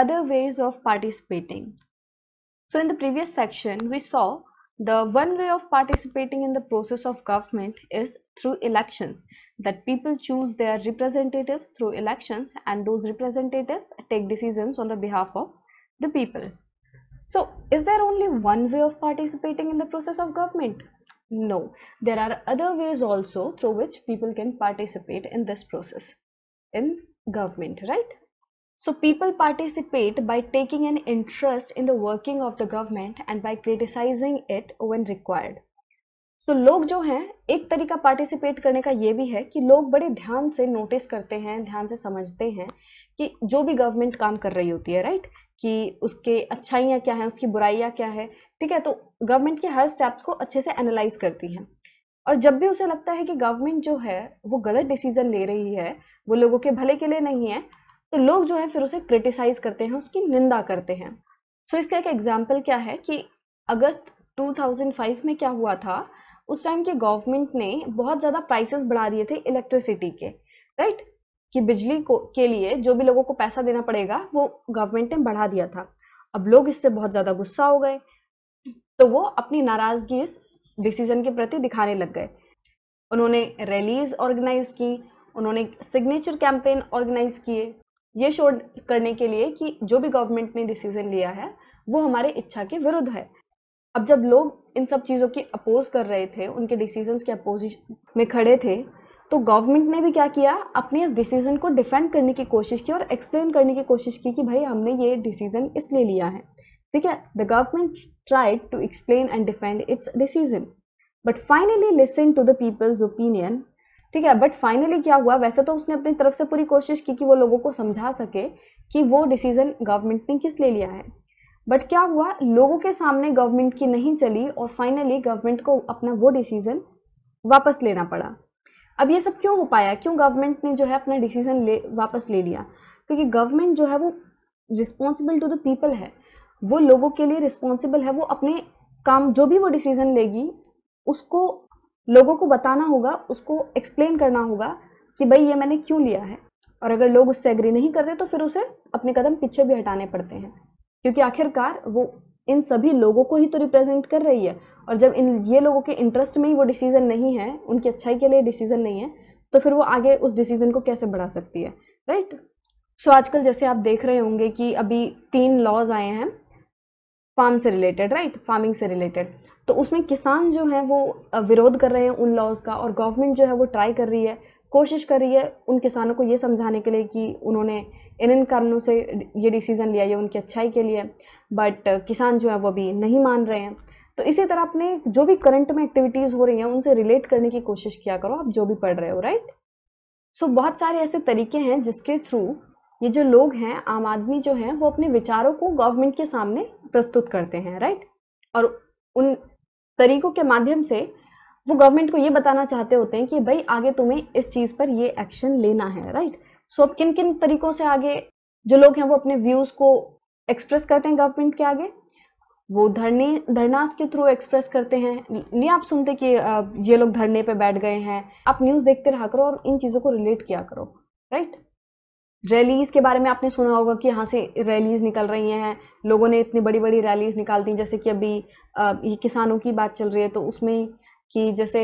other ways of participating. So in the previous section, we saw the one way of participating in the process of government is through elections that people choose their representatives through elections and those representatives take decisions on the behalf of the people. So is there only one way of participating in the process of government? No, there are other ways also through which people can participate in this process in government, right? So people participate by taking an interest in the working of the government and by criticizing it when required. So so, लोग जो हैं एक तरीका participate करने का ये भी है कि लोग बड़े ध्यान से नोटिस करते हैं ध्यान से समझते हैं कि जो भी गवर्नमेंट काम कर रही होती है राइट कि उसके अच्छाइयाँ क्या हैं उसकी बुराइयाँ क्या है ठीक है तो गवर्नमेंट के हर स्टेप्स को अच्छे से एनालाइज करती हैं और जब भी उसे लगता है कि गवर्नमेंट जो है वो गलत डिसीजन ले रही है वो लोगों के भले के लिए नहीं है तो लोग जो है फिर उसे क्रिटिसाइज करते हैं उसकी निंदा करते हैं सो so, इसका एक एग्जाम्पल क्या है कि अगस्त 2005 में क्या हुआ था उस टाइम के गवर्नमेंट ने बहुत ज़्यादा प्राइसेस बढ़ा दिए थे इलेक्ट्रिसिटी के राइट कि बिजली को के लिए जो भी लोगों को पैसा देना पड़ेगा वो गवर्नमेंट ने बढ़ा दिया था अब लोग इससे बहुत ज़्यादा गुस्सा हो गए तो वो अपनी नाराज़गी इस डिसीजन के प्रति दिखाने लग गए उन्होंने रैलीज ऑर्गेनाइज की उन्होंने सिग्नेचर कैंपेन ऑर्गेनाइज किए ये शो करने के लिए कि जो भी गवर्नमेंट ने डिसीजन लिया है वो हमारे इच्छा के विरुद्ध है अब जब लोग इन सब चीज़ों की अपोज कर रहे थे उनके डिसीजंस के अपोजिशन में खड़े थे तो गवर्नमेंट ने भी क्या किया अपने इस डिसीजन को डिफेंड करने की कोशिश की और एक्सप्लेन करने की कोशिश की कि भाई हमने ये डिसीजन इसलिए लिया है ठीक है the government tried to explain and defend its decision but finally listen to the people's opinion ठीक है बट फाइनली क्या हुआ वैसे तो उसने अपनी तरफ से पूरी कोशिश की कि वो लोगों को समझा सके कि वो डिसीज़न गवर्नमेंट ने किस ले लिया है बट क्या हुआ लोगों के सामने गवर्नमेंट की नहीं चली और फाइनली गवर्नमेंट को अपना वो डिसीज़न वापस लेना पड़ा अब ये सब क्यों हो पाया क्यों गवर्नमेंट ने जो है अपना डिसीज़न ले वापस ले लिया क्योंकि गवर्नमेंट जो है वो रिस्पॉन्सिबल टू द पीपल है वो लोगों के लिए रिस्पॉन्सिबल है वो अपने काम जो भी वो डिसीज़न लेगी उसको लोगों को बताना होगा उसको एक्सप्लेन करना होगा कि भाई ये मैंने क्यों लिया है और अगर लोग उससे एग्री नहीं करते तो फिर उसे अपने कदम पीछे भी हटाने पड़ते हैं क्योंकि आखिरकार वो इन सभी लोगों को ही तो रिप्रेजेंट कर रही है और जब इन ये लोगों के इंटरेस्ट में ही वो डिसीज़न नहीं है उनकी अच्छाई के लिए डिसीज़न नहीं है तो फिर वो आगे उस डिसीज़न को कैसे बढ़ा सकती है राइट सो आजकल जैसे आप देख रहे होंगे कि अभी तीन लॉज आए हैं फार्म से रिलेटेड राइट फार्मिंग से रिलेटेड तो उसमें किसान जो हैं वो विरोध कर रहे हैं उन लॉज का और गवर्नमेंट जो है वो ट्राई कर रही है कोशिश कर रही है उन किसानों को ये समझाने के लिए कि उन्होंने इन इन कारणों से ये डिसीज़न लिया है उनकी अच्छाई के लिए बट किसान जो है वो अभी नहीं मान रहे हैं तो इसी तरह अपने जो भी करंट में एक्टिविटीज़ हो रही हैं उनसे रिलेट करने की कोशिश किया करो आप जो भी पढ़ रहे हो राइट सो so, बहुत सारे ऐसे तरीके हैं जिसके थ्रू ये जो लोग हैं आम आदमी जो हैं वो अपने विचारों को गवर्नमेंट के सामने प्रस्तुत करते हैं राइट और उन तरीकों के माध्यम से वो गवर्नमेंट को ये बताना चाहते होते हैं कि भाई आगे तुम्हें इस चीज़ पर ये एक्शन लेना है राइट सो अब किन किन तरीकों से आगे जो लोग हैं वो अपने व्यूज़ को एक्सप्रेस करते हैं गवर्नमेंट के आगे वो धरने धरनास के थ्रू एक्सप्रेस करते हैं नहीं आप सुनते कि ये लोग धरने पे बैठ गए हैं आप न्यूज़ देखते रहा करो और इन चीज़ों को रिलेट किया करो राइट रैलीज़ के बारे में आपने सुना होगा कि यहाँ से रैलीज़ निकल रही हैं लोगों ने इतनी बड़ी बड़ी रैलीज़ निकाल दी जैसे कि अभी ये किसानों की बात चल रही है तो उसमें कि जैसे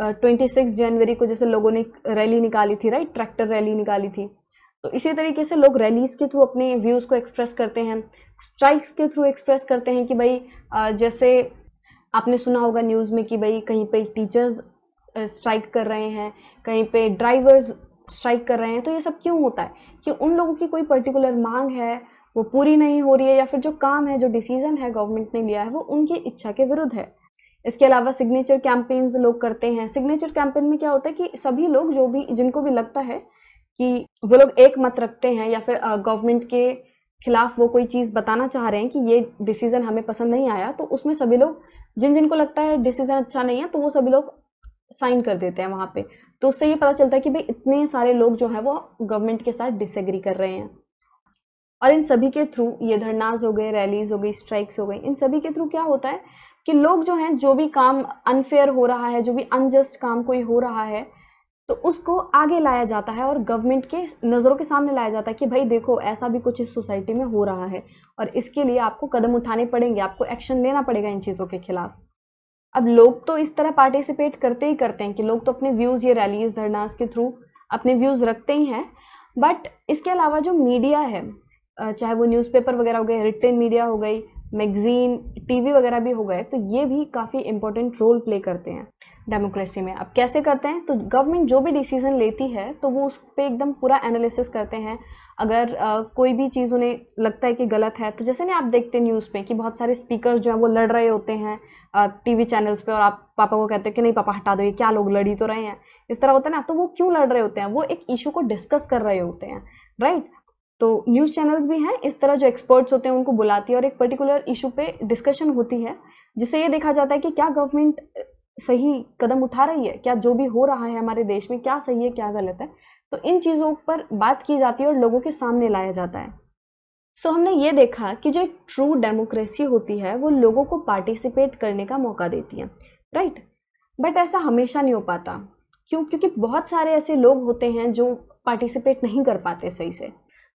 ट्वेंटी सिक्स जनवरी को जैसे लोगों ने रैली निकाली थी राइट ट्रैक्टर रैली निकाली थी तो इसी तरीके से लोग रैलीज़ के थ्रू अपने व्यूज़ को एक्सप्रेस करते हैं स्ट्राइक्स के थ्रू एक्सप्रेस करते हैं कि भाई जैसे आपने सुना होगा न्यूज़ में कि भाई कहीं पर टीचर्स स्ट्राइक कर रहे हैं कहीं पे ड्राइवर्स स्ट्राइक कर रहे हैं तो ये सब क्यों होता है कि उन लोगों की कोई पर्टिकुलर मांग है वो पूरी नहीं हो रही है या फिर जो काम है जो डिसीजन है गवर्नमेंट ने लिया है वो उनकी इच्छा के विरुद्ध है इसके अलावा सिग्नेचर कैंपेन्स लोग करते हैं सिग्नेचर कैंपेन में क्या होता है कि सभी लोग जो भी जिनको भी लगता है कि वो लोग एक मत रखते हैं या फिर गवर्नमेंट के खिलाफ वो कोई चीज़ बताना चाह रहे हैं कि ये डिसीज़न हमें पसंद नहीं आया तो उसमें सभी लोग जिन जिनको लगता है डिसीज़न अच्छा नहीं है तो वो सभी लोग साइन कर देते हैं वहाँ पे तो उससे ये पता चलता है कि भाई इतने सारे लोग जो है वो गवर्नमेंट के साथ डिसएग्री कर रहे हैं और इन सभी के थ्रू ये धरनाज हो गए रैलीज हो गई स्ट्राइक्स हो गई इन सभी के थ्रू क्या होता है कि लोग जो हैं जो भी काम अनफेयर हो रहा है जो भी अनजस्ट काम कोई हो रहा है तो उसको आगे लाया जाता है और गवर्नमेंट के नज़रों के सामने लाया जाता है कि भाई देखो ऐसा भी कुछ इस सोसाइटी में हो रहा है और इसके लिए आपको कदम उठाने पड़ेंगे आपको एक्शन लेना पड़ेगा इन चीज़ों के खिलाफ़ अब लोग तो इस तरह पार्टिसिपेट करते ही करते हैं कि लोग तो अपने व्यूज़ ये रैलीज धरनास के थ्रू अपने व्यूज़ रखते ही हैं बट इसके अलावा जो मीडिया है चाहे वो न्यूज़पेपर वगैरह हो गए रिटर्न मीडिया हो गई मैगज़ीन टीवी वगैरह भी हो गए तो ये भी काफ़ी इम्पोर्टेंट रोल प्ले करते हैं डेमोक्रेसी में अब कैसे करते हैं तो गवर्नमेंट जो भी डिसीज़न लेती है तो वो उस पर एकदम पूरा एनालिसिस करते हैं अगर आ, कोई भी चीज़ उन्हें लगता है कि गलत है तो जैसे ना आप देखते हैं न्यूज़ पे कि बहुत सारे स्पीकर्स जो हैं वो लड़ रहे होते हैं टीवी चैनल्स पे और आप पापा को कहते हो कि नहीं पापा हटा दो ये क्या लोग लड़ी तो रहे हैं इस तरह होता है ना तो वो क्यों लड़ रहे होते हैं वो एक इशू को डिस्कस कर रहे होते हैं राइट तो न्यूज़ चैनल्स भी हैं इस तरह जो एक्सपर्ट्स होते हैं उनको बुलाती है और एक पर्टिकुलर इशू पे डिस्कशन होती है जिससे ये देखा जाता है कि क्या गवर्नमेंट सही कदम उठा रही है क्या जो भी हो रहा है हमारे देश में क्या सही है क्या गलत है तो इन चीज़ों पर बात की जाती है और लोगों के सामने लाया जाता है सो so, हमने ये देखा कि जो एक ट्रू डेमोक्रेसी होती है वो लोगों को पार्टिसिपेट करने का मौका देती है राइट right? बट ऐसा हमेशा नहीं हो पाता क्यों क्योंकि बहुत सारे ऐसे लोग होते हैं जो पार्टिसिपेट नहीं कर पाते सही से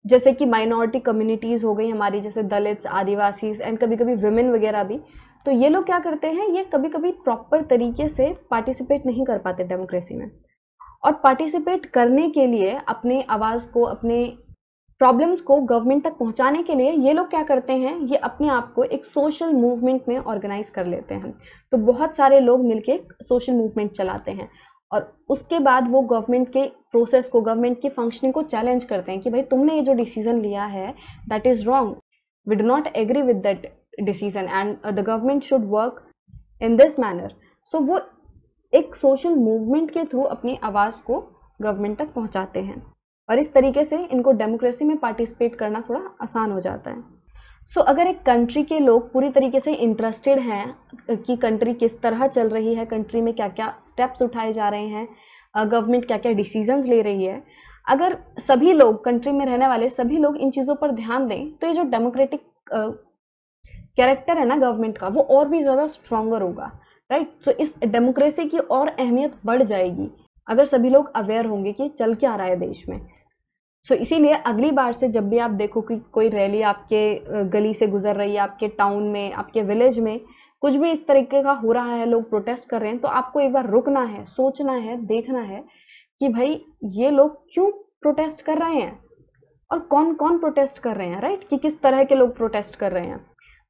जैसे कि माइनॉरिटी कम्युनिटीज़ हो गई हमारी जैसे दलित आदिवासीज एंड कभी कभी वुमेन वगैरह भी तो ये लोग क्या करते हैं ये कभी कभी प्रॉपर तरीके से पार्टिसिपेट नहीं कर पाते डेमोक्रेसी में और पार्टिसिपेट करने के लिए अपने आवाज़ को अपने प्रॉब्लम्स को गवर्नमेंट तक पहुंचाने के लिए ये लोग क्या करते हैं ये अपने आप को एक सोशल मूवमेंट में ऑर्गेनाइज कर लेते हैं तो बहुत सारे लोग मिलके सोशल मूवमेंट चलाते हैं और उसके बाद वो गवर्नमेंट के प्रोसेस को गवर्नमेंट की फंक्शनिंग को चैलेंज करते हैं कि भाई तुमने ये जो डिसीज़न लिया है that is wrong we do not agree with that decision and the government should work in this manner so वो एक सोशल मूवमेंट के थ्रू अपनी आवाज़ को गवर्नमेंट तक पहुंचाते हैं और इस तरीके से इनको डेमोक्रेसी में पार्टिसिपेट करना थोड़ा आसान हो जाता है सो so, अगर एक कंट्री के लोग पूरी तरीके से इंटरेस्टेड हैं कि कंट्री किस तरह चल रही है कंट्री में क्या क्या स्टेप्स उठाए जा रहे हैं गवर्नमेंट क्या क्या डिसीजंस ले रही है अगर सभी लोग कंट्री में रहने वाले सभी लोग इन चीज़ों पर ध्यान दें तो ये जो डेमोक्रेटिक कैरेक्टर है ना गवर्नमेंट का वो और भी ज़्यादा स्ट्रॉन्गर होगा राइट सो इस डेमोक्रेसी की और अहमियत बढ़ जाएगी अगर सभी लोग अवेयर होंगे कि चल क्या रहा है देश में सो so, इसीलिए अगली बार से जब भी आप देखो कि कोई रैली आपके गली से गुजर रही है आपके टाउन में आपके विलेज में कुछ भी इस तरीके का हो रहा है लोग प्रोटेस्ट कर रहे हैं तो आपको एक बार रुकना है सोचना है देखना है कि भाई ये लोग क्यों प्रोटेस्ट कर रहे हैं और कौन कौन प्रोटेस्ट कर रहे हैं राइट कि किस तरह के लोग प्रोटेस्ट कर रहे हैं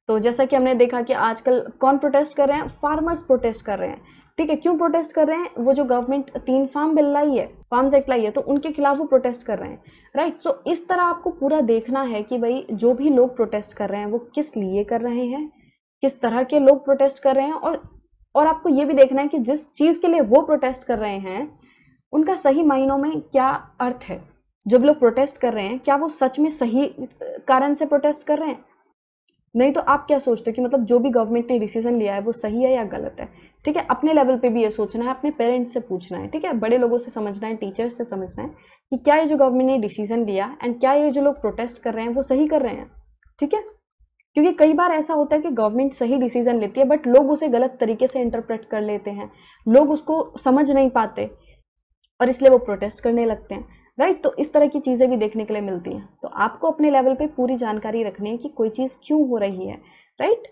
तो जैसा कि हमने देखा कि आजकल कौन प्रोटेस्ट कर रहे हैं फार्मर्स प्रोटेस्ट कर रहे हैं ठीक है क्यों प्रोटेस्ट कर रहे हैं वो जो गवर्नमेंट तीन फार्म बिल लाई है फार्म एक्ट लाई है तो उनके खिलाफ वो प्रोटेस्ट कर रहे हैं राइट सो so, इस तरह आपको पूरा देखना है कि भाई जो भी लोग प्रोटेस्ट कर रहे हैं वो किस लिए कर रहे हैं किस तरह के लोग प्रोटेस्ट कर रहे हैं और और आपको ये भी देखना है कि जिस चीज़ के लिए वो प्रोटेस्ट कर रहे हैं उनका सही मायनों में क्या अर्थ है जब लोग प्रोटेस्ट कर रहे हैं क्या वो सच में सही कारण से प्रोटेस्ट कर रहे हैं नहीं तो आप क्या सोचते हो कि मतलब जो भी गवर्नमेंट ने डिसीजन लिया है वो सही है या गलत है ठीक है अपने लेवल पे भी ये सोचना है अपने पेरेंट्स से पूछना है ठीक है बड़े लोगों से समझना है टीचर्स से समझना है कि क्या ये जो गवर्नमेंट ने डिसीजन लिया एंड क्या ये जो लोग प्रोटेस्ट कर रहे हैं वो सही कर रहे हैं ठीक है क्योंकि कई बार ऐसा होता है कि गवर्नमेंट सही डिसीजन लेती है बट लोग उसे गलत तरीके से इंटरप्रेट कर लेते हैं लोग उसको समझ नहीं पाते और इसलिए वो प्रोटेस्ट करने लगते हैं राइट तो इस तरह की चीज़ें भी देखने के लिए मिलती हैं तो आपको अपने लेवल पे पूरी जानकारी रखनी है कि कोई चीज़ क्यों हो रही है राइट right?